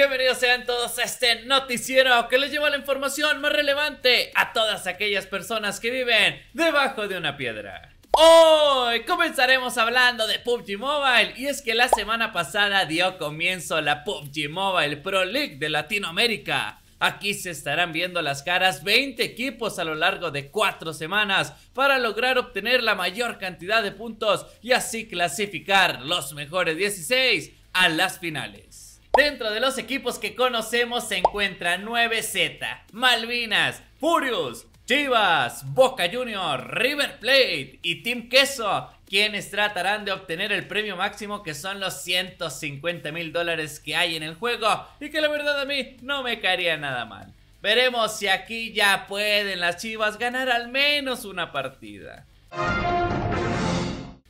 Bienvenidos sean todos a este noticiero que les lleva la información más relevante a todas aquellas personas que viven debajo de una piedra. Hoy comenzaremos hablando de PUBG Mobile y es que la semana pasada dio comienzo la PUBG Mobile Pro League de Latinoamérica. Aquí se estarán viendo las caras 20 equipos a lo largo de 4 semanas para lograr obtener la mayor cantidad de puntos y así clasificar los mejores 16 a las finales. Dentro de los equipos que conocemos se encuentran 9Z, Malvinas, Furious, Chivas, Boca Juniors, River Plate y Team Queso, quienes tratarán de obtener el premio máximo que son los 150 mil dólares que hay en el juego y que la verdad a mí no me caería nada mal. Veremos si aquí ya pueden las Chivas ganar al menos una partida.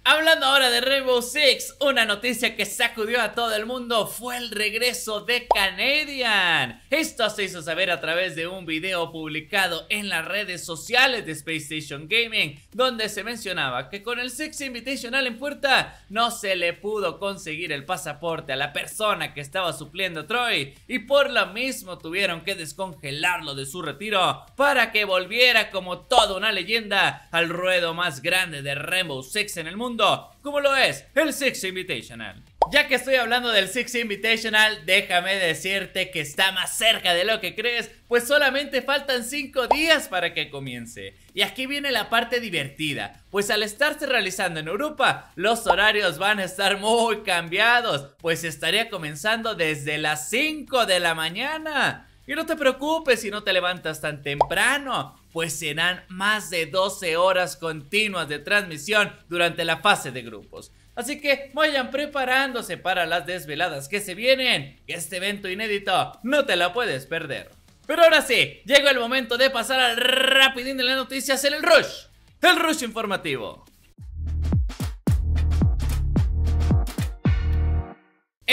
Hablando ahora de Rainbow Six, una noticia que sacudió a todo el mundo fue el regreso de Canadian. Esto se hizo saber a través de un video publicado en las redes sociales de Space Station Gaming, donde se mencionaba que con el Six Invitational en puerta no se le pudo conseguir el pasaporte a la persona que estaba supliendo a Troy y por lo mismo tuvieron que descongelarlo de su retiro para que volviera como toda una leyenda al ruedo más grande de Rainbow Six en el mundo ¿Cómo como lo es el Six Invitational. Ya que estoy hablando del Six Invitational, déjame decirte que está más cerca de lo que crees, pues solamente faltan 5 días para que comience. Y aquí viene la parte divertida, pues al estarse realizando en Europa, los horarios van a estar muy cambiados, pues estaría comenzando desde las 5 de la mañana. Y no te preocupes si no te levantas tan temprano, pues serán más de 12 horas continuas de transmisión durante la fase de grupos. Así que vayan preparándose para las desveladas que se vienen, este evento inédito no te la puedes perder. Pero ahora sí, llegó el momento de pasar al rapidín de las noticias en el Rush, el Rush informativo.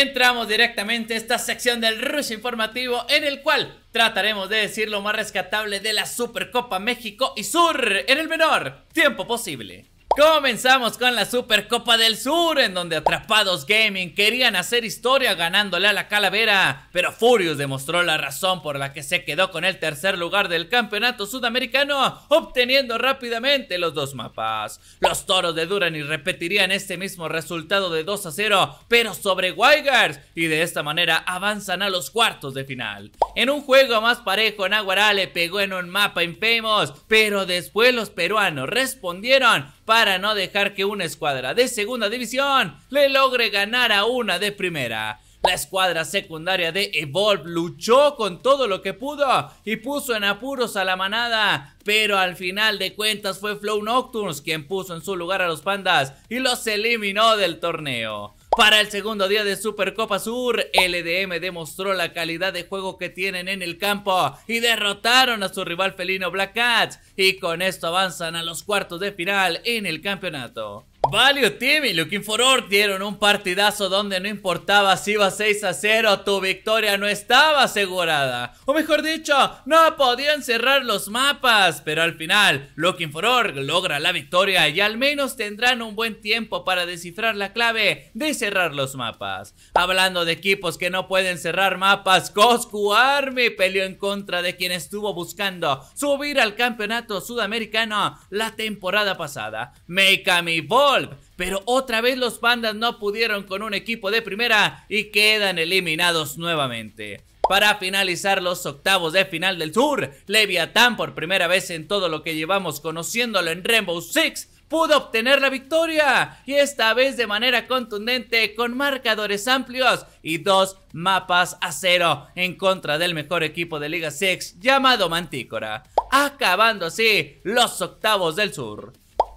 entramos directamente a esta sección del Rush Informativo en el cual trataremos de decir lo más rescatable de la Supercopa México y Sur en el menor tiempo posible. Comenzamos con la Supercopa del Sur, en donde Atrapados Gaming querían hacer historia ganándole a la Calavera, pero Furious demostró la razón por la que se quedó con el tercer lugar del campeonato sudamericano, obteniendo rápidamente los dos mapas. Los toros de Durani repetirían este mismo resultado de 2 a 0, pero sobre Wygars, y de esta manera avanzan a los cuartos de final. En un juego más parejo, Naguará le pegó en un mapa infamous, pero después los peruanos respondieron para para no dejar que una escuadra de segunda división le logre ganar a una de primera. La escuadra secundaria de Evolve luchó con todo lo que pudo y puso en apuros a la manada, pero al final de cuentas fue Flow Nocturnes quien puso en su lugar a los pandas y los eliminó del torneo. Para el segundo día de Supercopa Sur, LDM demostró la calidad de juego que tienen en el campo y derrotaron a su rival felino Black Cats y con esto avanzan a los cuartos de final en el campeonato. Value Team y Looking for Org dieron un partidazo donde no importaba si iba 6 a 0, tu victoria no estaba asegurada. O mejor dicho, no podían cerrar los mapas, pero al final Looking for Org logra la victoria y al menos tendrán un buen tiempo para descifrar la clave de cerrar los mapas. Hablando de equipos que no pueden cerrar mapas, Coscu Army peleó en contra de quien estuvo buscando subir al campeonato sudamericano la temporada pasada. Make a mi ball pero otra vez los Pandas no pudieron con un equipo de primera y quedan eliminados nuevamente. Para finalizar los octavos de final del Sur, Leviathan por primera vez en todo lo que llevamos conociéndolo en Rainbow Six pudo obtener la victoria y esta vez de manera contundente con marcadores amplios y dos mapas a cero en contra del mejor equipo de Liga Six llamado Mantícora, acabando así los octavos del sur.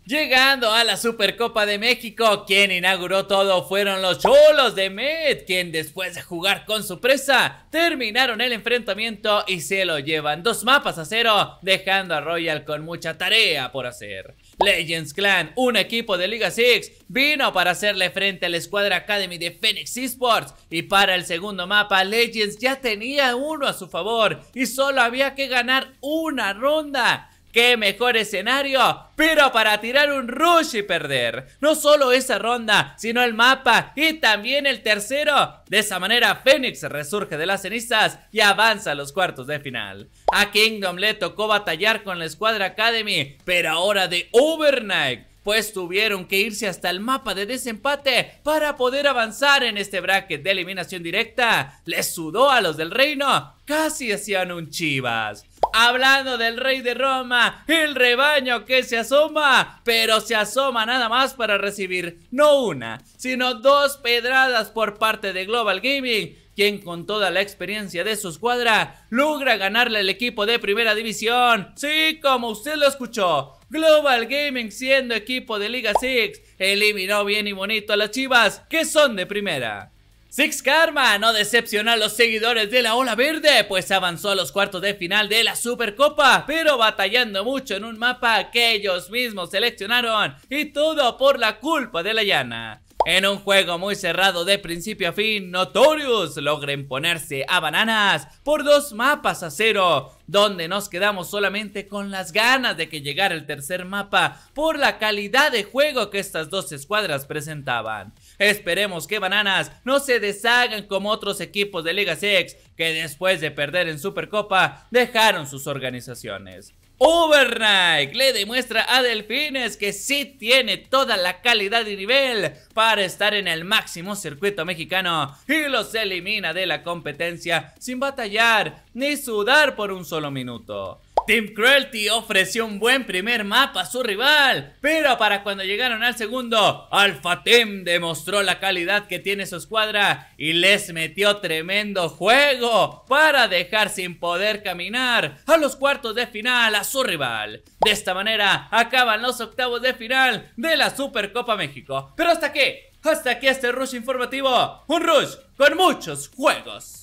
Llegando a la Supercopa de México, quien inauguró todo fueron los Cholos de Met, quien después de jugar con su presa, terminaron el enfrentamiento y se lo llevan dos mapas a cero, dejando a Royal con mucha tarea por hacer. Legends Clan, un equipo de Liga 6, vino para hacerle frente a la escuadra Academy de Phoenix Esports y para el segundo mapa Legends ya tenía uno a su favor y solo había que ganar una ronda Qué mejor escenario, pero para tirar un rush y perder. No solo esa ronda, sino el mapa y también el tercero. De esa manera, Fénix resurge de las cenizas y avanza a los cuartos de final. A Kingdom le tocó batallar con la escuadra Academy, pero ahora de Overnight pues tuvieron que irse hasta el mapa de desempate para poder avanzar en este bracket de eliminación directa. Les sudó a los del reino, casi hacían un chivas. Hablando del rey de Roma, el rebaño que se asoma, pero se asoma nada más para recibir no una, sino dos pedradas por parte de Global Gaming quien con toda la experiencia de su escuadra logra ganarle al equipo de primera división. Sí, como usted lo escuchó, Global Gaming siendo equipo de Liga 6 eliminó bien y bonito a las Chivas que son de primera. Six Karma no decepcionó a los seguidores de la Ola Verde, pues avanzó a los cuartos de final de la Supercopa, pero batallando mucho en un mapa que ellos mismos seleccionaron, y todo por la culpa de la llana. En un juego muy cerrado de principio a fin, Notorious logra imponerse a Bananas por dos mapas a cero, donde nos quedamos solamente con las ganas de que llegara el tercer mapa por la calidad de juego que estas dos escuadras presentaban. Esperemos que Bananas no se deshagan como otros equipos de Liga 6 que después de perder en Supercopa dejaron sus organizaciones. Overnight le demuestra a Delfines que sí tiene toda la calidad y nivel para estar en el máximo circuito mexicano y los elimina de la competencia sin batallar ni sudar por un solo minuto. Team Cruelty ofreció un buen primer mapa a su rival, pero para cuando llegaron al segundo, Alpha Team demostró la calidad que tiene su escuadra y les metió tremendo juego para dejar sin poder caminar a los cuartos de final a su rival. De esta manera acaban los octavos de final de la Supercopa México. Pero hasta aquí, hasta aquí este rush informativo, un rush con muchos juegos.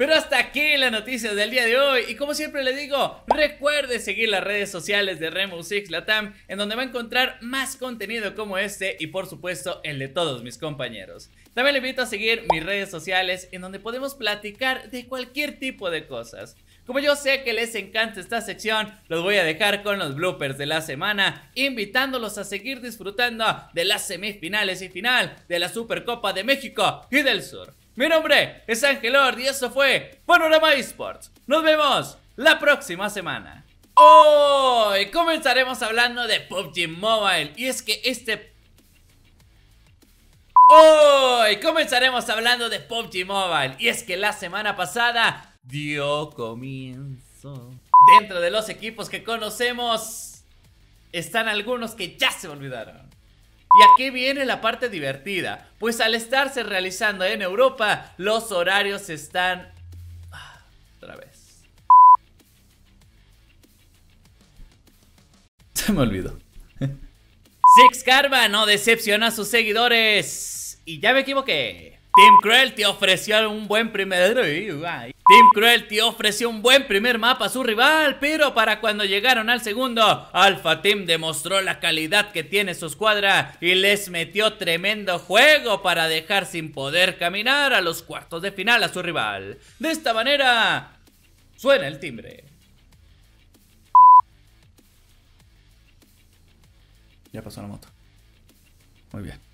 Pero hasta aquí la noticia del día de hoy. Y como siempre le digo, recuerde seguir las redes sociales de Remo Six Latam, en donde va a encontrar más contenido como este y por supuesto el de todos mis compañeros. También le invito a seguir mis redes sociales, en donde podemos platicar de cualquier tipo de cosas. Como yo sé que les encanta esta sección, los voy a dejar con los bloopers de la semana, invitándolos a seguir disfrutando de las semifinales y final de la Supercopa de México y del Sur. Mi nombre es Ángel Angelord y eso fue Panorama Esports. Nos vemos la próxima semana. Hoy comenzaremos hablando de PUBG Mobile y es que este... Hoy comenzaremos hablando de PUBG Mobile y es que la semana pasada dio comienzo. Dentro de los equipos que conocemos están algunos que ya se olvidaron. Y aquí viene la parte divertida, pues al estarse realizando en Europa, los horarios están... Ah, otra vez. Se me olvidó. Six Karma no decepciona a sus seguidores. Y ya me equivoqué. Team Cruelty ofreció un buen primer... Team Cruelty ofreció un buen primer mapa a su rival, pero para cuando llegaron al segundo, Alpha Team demostró la calidad que tiene su escuadra y les metió tremendo juego para dejar sin poder caminar a los cuartos de final a su rival. De esta manera, suena el timbre. Ya pasó la moto. Muy bien.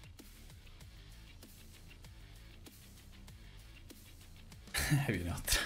Have you not?